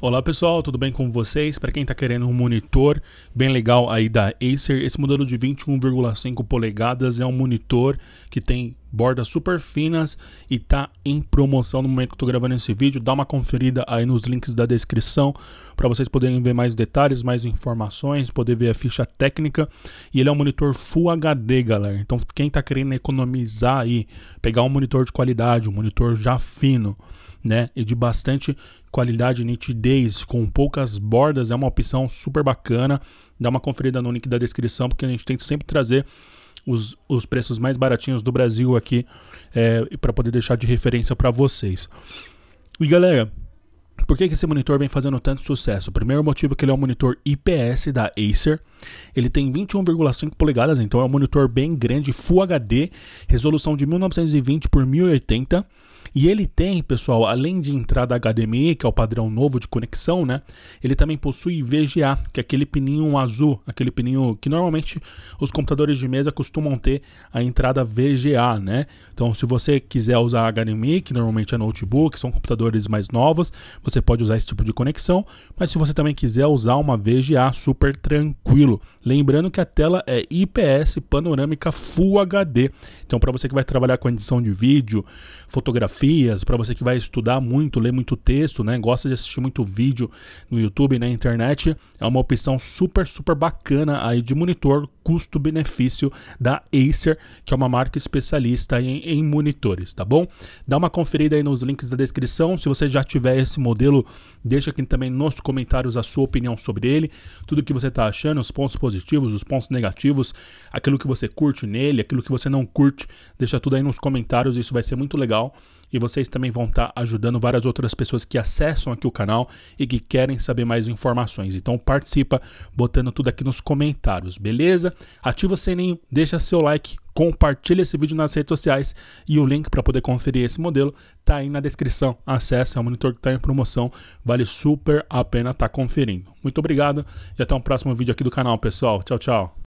Olá pessoal, tudo bem com vocês? Para quem está querendo um monitor bem legal aí da Acer, esse modelo de 21,5 polegadas é um monitor que tem bordas super finas e tá em promoção no momento que eu tô gravando esse vídeo. Dá uma conferida aí nos links da descrição para vocês poderem ver mais detalhes, mais informações, poder ver a ficha técnica. E ele é um monitor Full HD, galera. Então quem tá querendo economizar aí, pegar um monitor de qualidade, um monitor já fino, né, e de bastante qualidade, nitidez, com poucas bordas, é uma opção super bacana. Dá uma conferida no link da descrição porque a gente tenta sempre trazer os, os preços mais baratinhos do Brasil aqui é, para poder deixar de referência para vocês. E galera, por que, que esse monitor vem fazendo tanto sucesso? O primeiro motivo é que ele é um monitor IPS da Acer. Ele tem 21,5 polegadas, então é um monitor bem grande, Full HD, resolução de 1920 por 1080. E ele tem, pessoal, além de entrada HDMI, que é o padrão novo de conexão, né? Ele também possui VGA, que é aquele pininho azul, aquele pininho que normalmente os computadores de mesa costumam ter a entrada VGA, né? Então, se você quiser usar HDMI, que normalmente é notebook, são computadores mais novos, você pode usar esse tipo de conexão, mas se você também quiser usar uma VGA, super tranquilo. Lembrando que a tela é IPS panorâmica Full HD. Então, para você que vai trabalhar com edição de vídeo, fotografia, para você que vai estudar muito, ler muito texto, né? Gosta de assistir muito vídeo no YouTube na internet, é uma opção super, super bacana aí de monitor custo-benefício da Acer, que é uma marca especialista em, em, monitores, tá bom? Dá uma conferida aí nos links da descrição. Se você já tiver esse modelo, deixa aqui também nos comentários a sua opinião sobre ele, tudo que você está achando, os pontos positivos, os pontos negativos, aquilo que você curte nele, aquilo que você não curte, deixa tudo aí nos comentários, isso vai ser muito legal e vocês também vão estar tá ajudando várias outras pessoas que acessam aqui o canal e que querem saber mais informações. Então participa botando tudo aqui nos comentários, beleza? ativa o sininho, deixa seu like, compartilha esse vídeo nas redes sociais e o link para poder conferir esse modelo tá aí na descrição. Acesse, é o monitor que está em promoção, vale super a pena estar tá conferindo. Muito obrigado e até um próximo vídeo aqui do canal, pessoal. Tchau, tchau.